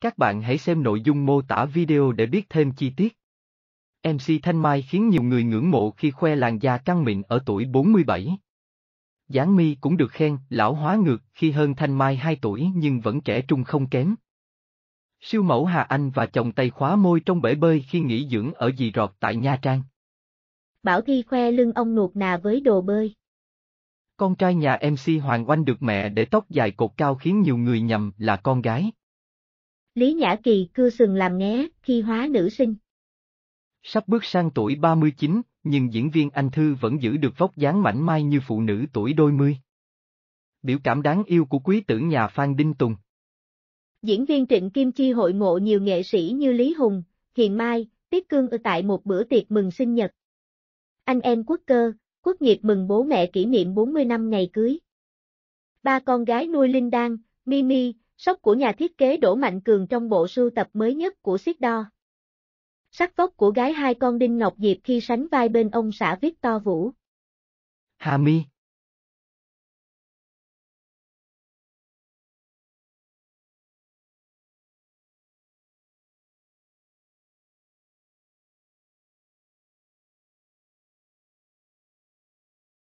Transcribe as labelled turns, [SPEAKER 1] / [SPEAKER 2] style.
[SPEAKER 1] Các bạn hãy xem nội dung mô tả video để biết thêm chi tiết. MC Thanh Mai khiến nhiều người ngưỡng mộ khi khoe làn da căng mịn ở tuổi 47. Giáng My cũng được khen lão hóa ngược khi hơn Thanh Mai 2 tuổi nhưng vẫn trẻ trung không kém. Siêu mẫu Hà Anh và chồng tay khóa môi trong bể bơi khi nghỉ dưỡng ở dì rọt tại Nha Trang.
[SPEAKER 2] Bảo Thi khoe lưng ông nuột nà với đồ bơi. Con trai nhà
[SPEAKER 1] MC Hoàng Oanh được mẹ để tóc dài cột cao khiến nhiều người nhầm là con gái.
[SPEAKER 2] Lý Nhã Kỳ cưa sừng làm nghé khi hóa nữ sinh.
[SPEAKER 1] Sắp bước sang tuổi 39, nhưng diễn viên Anh Thư vẫn giữ được vóc dáng mảnh mai như phụ nữ tuổi đôi mươi. Biểu cảm đáng yêu của quý tử nhà Phan Đinh Tùng.
[SPEAKER 2] Diễn viên Trịnh Kim Chi hội ngộ nhiều nghệ sĩ như Lý Hùng, Hiền Mai, Tiết Cương ở tại một bữa tiệc mừng sinh nhật. Anh em quốc cơ, quốc nghiệp mừng bố mẹ kỷ niệm 40 năm ngày cưới. Ba con gái nuôi Linh Đan, Mimi, Sóc của nhà thiết kế Đỗ Mạnh Cường trong bộ sưu tập mới nhất của Siết Đo. Sắc vóc của gái hai con Đinh Ngọc Diệp khi sánh vai bên ông xã Victor Vũ.
[SPEAKER 1] Hà Mi